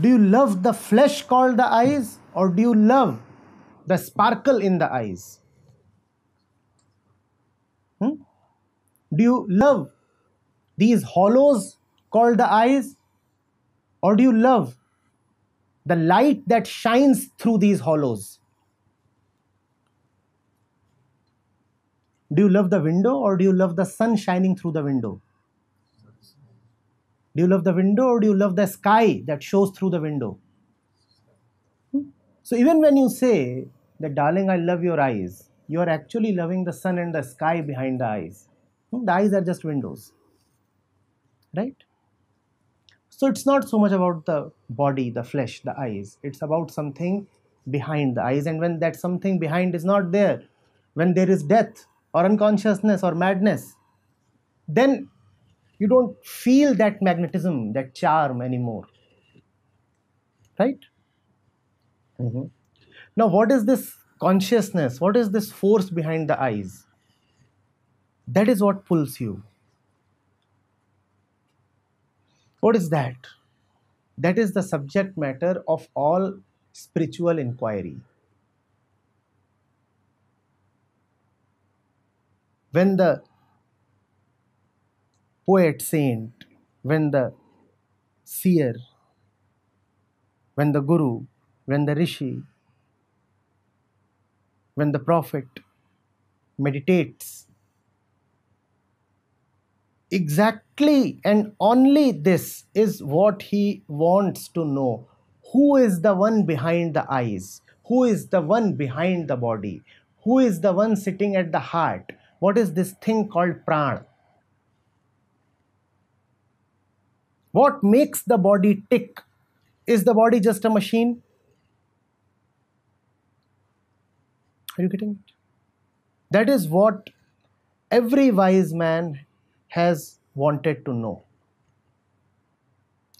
Do you love the flesh called the eyes, or do you love the sparkle in the eyes? Hmm? Do you love these hollows called the eyes, or do you love the light that shines through these hollows? Do you love the window, or do you love the sun shining through the window? Do you love the window or do you love the sky that shows through the window? So even when you say that, darling, I love your eyes, you are actually loving the sun and the sky behind the eyes. Hmm, the eyes are just windows, right? So it's not so much about the body, the flesh, the eyes. It's about something behind the eyes. And when that something behind is not there, when there is death or unconsciousness or madness, then you don't feel that magnetism, that charm anymore. Right? Mm-hmm. Now, what is this consciousness? What is this force behind the eyes? That is what pulls you. What is that? That is the subject matter of all spiritual inquiry. When the poet saint, when the seer, when the guru, when the rishi, when the prophet meditates, exactly and only this is what he wants to know. Who is the one behind the eyes? Who is the one behind the body? Who is the one sitting at the heart? What is this thing called prana? What makes the body tick? Is the body just a machine? Are you getting it? That is what every wise man has wanted to know.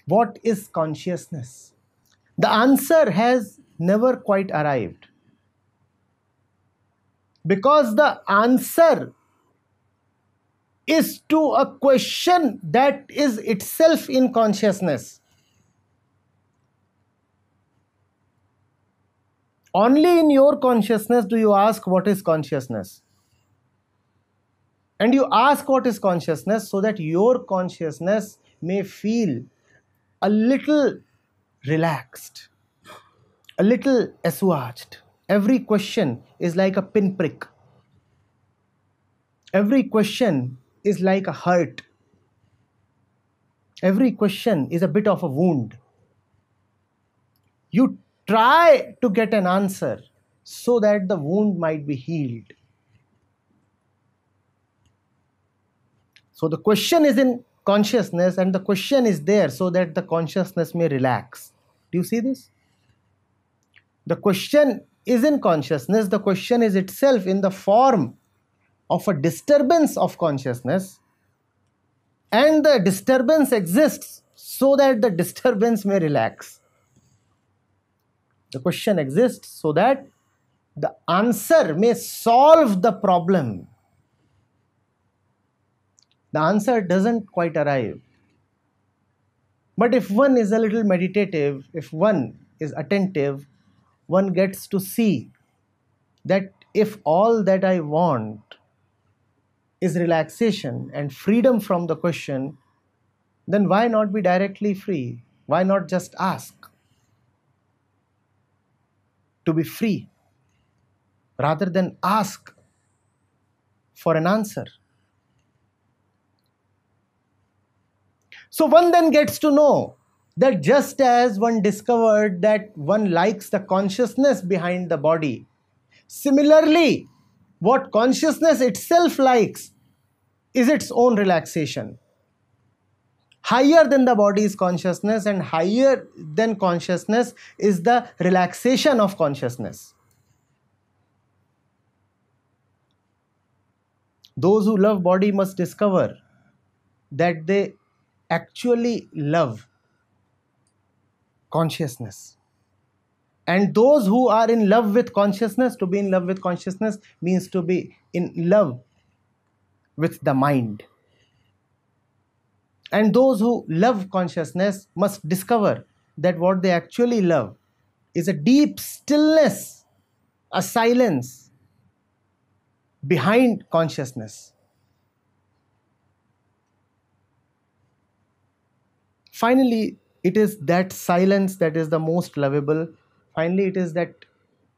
What is consciousness? The answer has never quite arrived. Because the answer is to a question that is itself in consciousness. Only in your consciousness do you ask what is consciousness. And you ask what is consciousness so that your consciousness may feel a little relaxed, a little assuaged. Every question is like a pinprick. Every question is like a hurt. Every question is a bit of a wound. You try to get an answer so that the wound might be healed. So the question is in consciousness and the question is there so that the consciousness may relax. Do you see this? The question is in consciousness, the question is itself in the form of a disturbance of consciousness and the disturbance exists so that the disturbance may relax. The question exists so that the answer may solve the problem. The answer doesn't quite arrive. But if one is a little meditative, if one is attentive, one gets to see that if all that I want is relaxation and freedom from the question, then why not be directly free? Why not just ask to be free rather than ask for an answer? So one then gets to know that just as one discovered that one likes the consciousness behind the body, similarly, what consciousness itself likes is its own relaxation. Higher than the body's consciousness, and higher than consciousness is the relaxation of consciousness. Those who love body must discover that they actually love consciousness. And those who are in love with consciousness, to be in love with consciousness means to be in love with the mind. And those who love consciousness must discover that what they actually love is a deep stillness, a silence behind consciousness. Finally, it is that silence that is the most lovable. Finally, it is that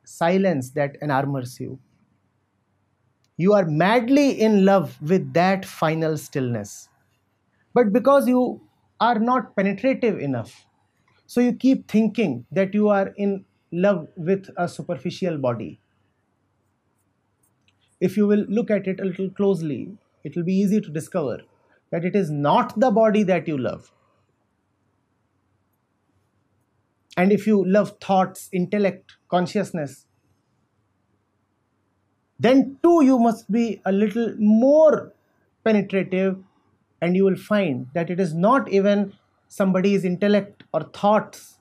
silence that enarmors you. You are madly in love with that final stillness. But because you are not penetrative enough, so you keep thinking that you are in love with a superficial body. If you will look at it a little closely, it will be easy to discover that it is not the body that you love. And if you love thoughts, intellect, consciousness, then too you must be a little more penetrative and you will find that it is not even somebody's intellect or thoughts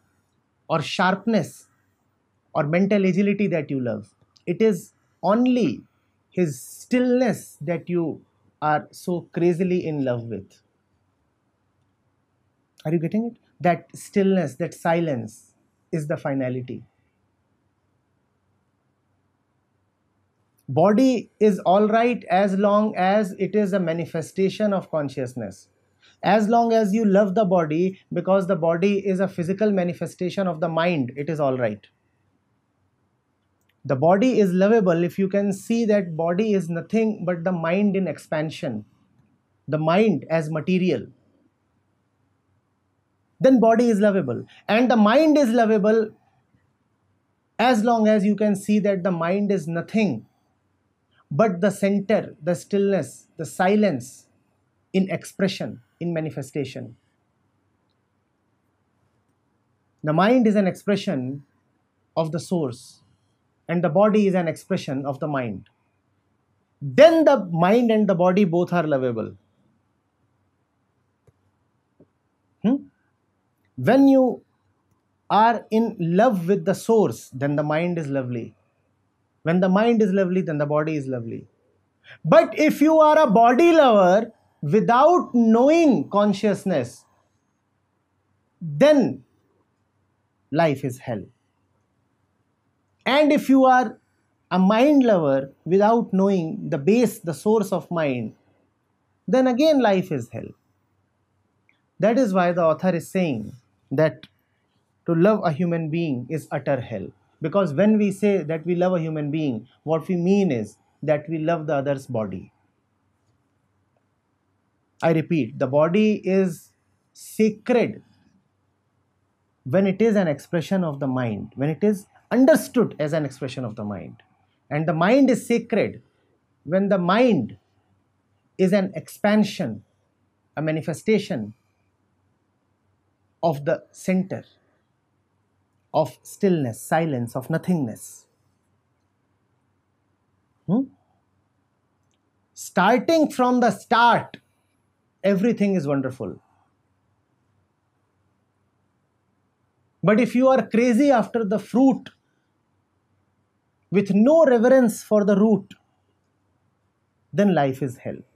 or sharpness or mental agility that you love it is only his stillness that you are so crazily in love with are you getting it that stillness that silence is the finality body is all right as long as it is a manifestation of consciousness as long as you love the body because the body is a physical manifestation of the mind it is all right the body is lovable if you can see that body is nothing but the mind in expansion the mind as material then body is lovable and the mind is lovable as long as you can see that the mind is nothing but the center, the stillness, the silence in expression, in manifestation. The mind is an expression of the source, and the body is an expression of the mind. Then the mind and the body both are lovable. Hmm? When you are in love with the source, then the mind is lovely. When the mind is lovely, then the body is lovely. But if you are a body lover without knowing consciousness, then life is hell. And if you are a mind lover without knowing the base, the source of mind, then again life is hell. That is why the author is saying that to love a human being is utter hell. Because when we say that we love a human being, what we mean is that we love the other's body. I repeat, the body is sacred when it is an expression of the mind, when it is understood as an expression of the mind. And the mind is sacred when the mind is an expansion, a manifestation of the center of stillness, silence, of nothingness. Hmm? Starting from the start, everything is wonderful. But if you are crazy after the fruit, with no reverence for the root, then life is hell.